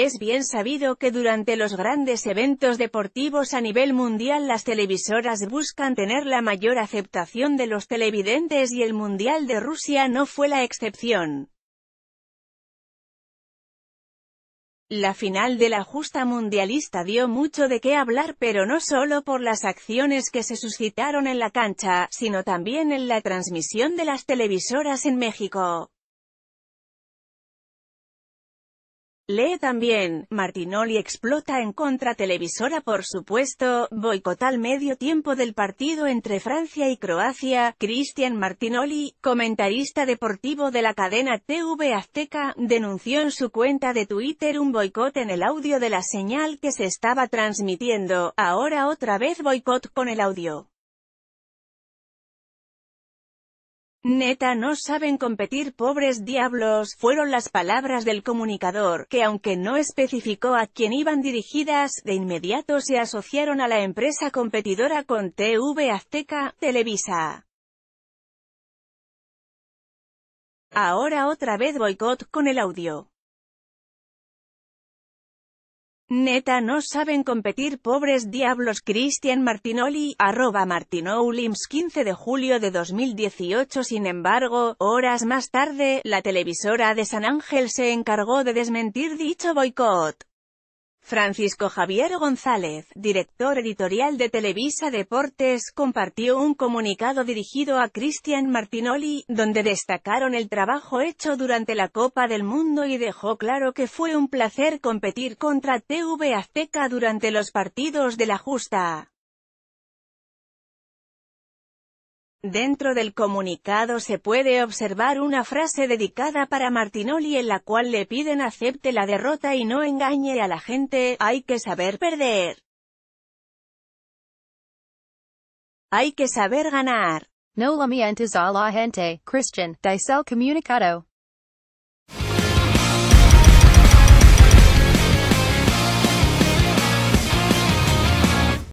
Es bien sabido que durante los grandes eventos deportivos a nivel mundial las televisoras buscan tener la mayor aceptación de los televidentes y el Mundial de Rusia no fue la excepción. La final de la justa mundialista dio mucho de qué hablar pero no solo por las acciones que se suscitaron en la cancha, sino también en la transmisión de las televisoras en México. Lee también, Martinoli explota en contra televisora por supuesto, boicot al medio tiempo del partido entre Francia y Croacia, Cristian Martinoli, comentarista deportivo de la cadena TV Azteca, denunció en su cuenta de Twitter un boicot en el audio de la señal que se estaba transmitiendo, ahora otra vez boicot con el audio. Neta no saben competir pobres diablos, fueron las palabras del comunicador, que aunque no especificó a quién iban dirigidas, de inmediato se asociaron a la empresa competidora con TV Azteca, Televisa. Ahora otra vez boicot con el audio. Neta no saben competir pobres diablos Cristian Martinoli, arroba Martinoulims 15 de julio de 2018 Sin embargo, horas más tarde, la televisora de San Ángel se encargó de desmentir dicho boicot. Francisco Javier González, director editorial de Televisa Deportes, compartió un comunicado dirigido a Cristian Martinoli, donde destacaron el trabajo hecho durante la Copa del Mundo y dejó claro que fue un placer competir contra TV Azteca durante los partidos de la justa. Dentro del comunicado se puede observar una frase dedicada para Martinoli en la cual le piden acepte la derrota y no engañe a la gente, hay que saber perder. Hay que saber ganar. No mientes a la gente, Christian, dice el comunicado.